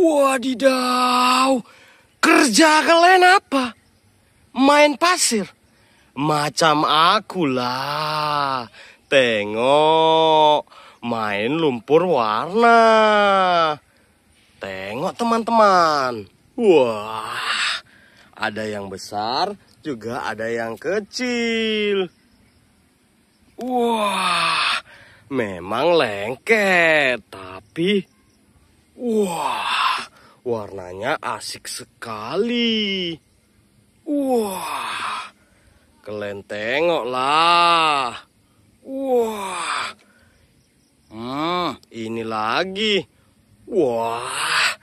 Wadidaw, kerja kalian apa? Main pasir? Macam akulah. Tengok, main lumpur warna. Tengok teman-teman. Wah, ada yang besar, juga ada yang kecil. Wah, memang lengket, tapi... Wah, Warnanya asik sekali. Wah, kalian tengok lah. Wah, hmm, ini lagi. Wah,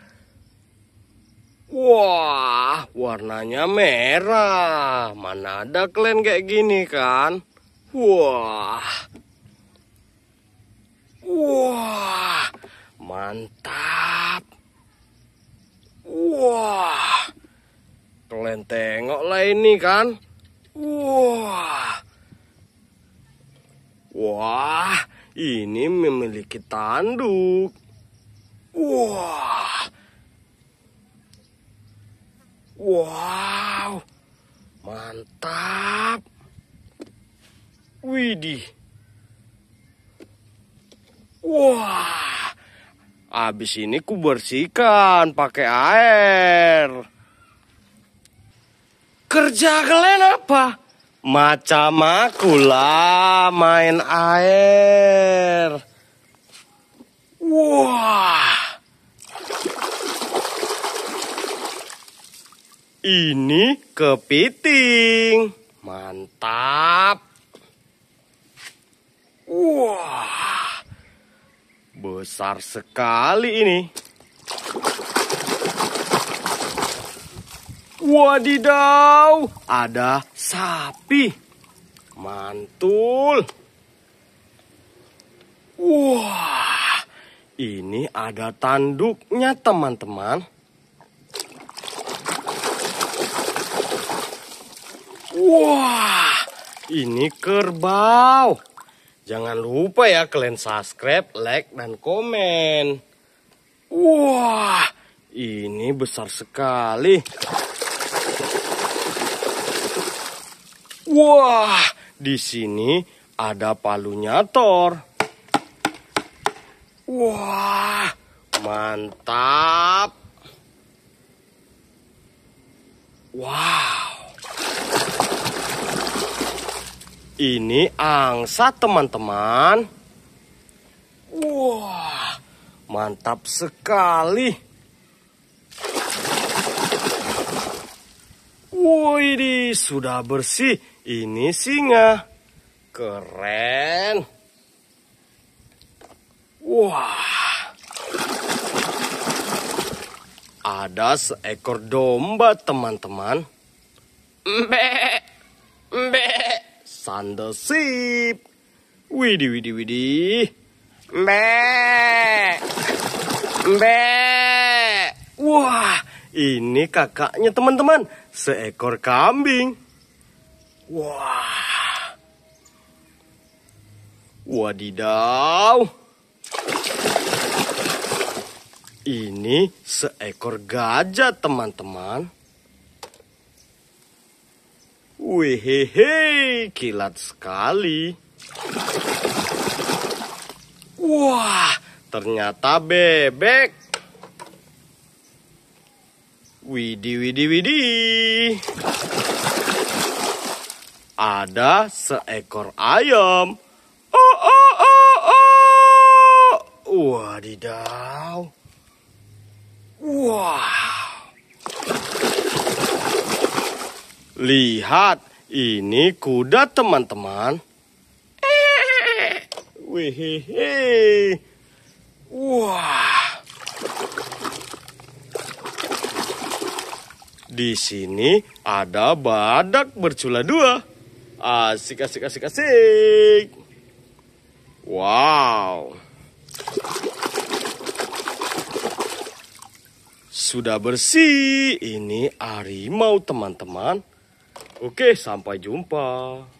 wah, warnanya merah. Mana ada kalian kayak gini kan? Wah. Kalian tengok lah ini kan. Wah. Wah, ini memiliki tanduk. Wah. Wow. Mantap. Widih. Wah. abis ini ku bersihkan pakai air. Kerja kalian apa? Macam aku lah main air. Wah. Ini kepiting. Mantap. Wah. Besar sekali ini. Wadidaw, ada sapi. Mantul. Wah, ini ada tanduknya teman-teman. Wah, ini kerbau. Jangan lupa ya kalian subscribe, like, dan komen. Wah, ini besar sekali. Wah, di sini ada palunya Thor. Wah, mantap. Wow. Ini angsa teman-teman. Wah, mantap sekali. Wih, sudah bersih. Ini singa. Keren. Wah. Ada seekor domba, teman-teman. Mbe, mbe, sandesip. Widi Widi Widi, Mbe, mbe. Ini kakaknya teman-teman, seekor kambing. Wah. Wadidaw. Ini seekor gajah, teman-teman. Wehehe, kilat sekali. Wah, ternyata bebek. Widi Widi Widi. Ada seekor ayam. Oh oh oh oh. Wadidaw. Wah. Lihat, ini kuda teman-teman. Wih, wah. Wow. Di sini ada badak bercula dua. Asik, asik, asik, asik. Wow. Sudah bersih. Ini harimau, teman-teman. Oke, sampai jumpa.